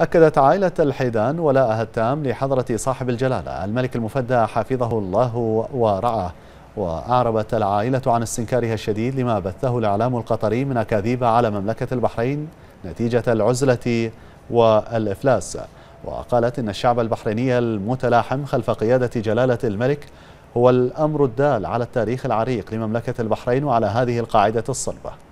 أكدت عائلة الحيدان ولاءها التام لحضرة صاحب الجلالة الملك المفدى حفظه الله ورعاه وأعربت العائلة عن استنكارها الشديد لما بثه الإعلام القطري من أكاذيب على مملكة البحرين نتيجة العزلة والإفلاس وقالت إن الشعب البحريني المتلاحم خلف قيادة جلالة الملك هو الأمر الدال على التاريخ العريق لمملكة البحرين وعلى هذه القاعدة الصلبة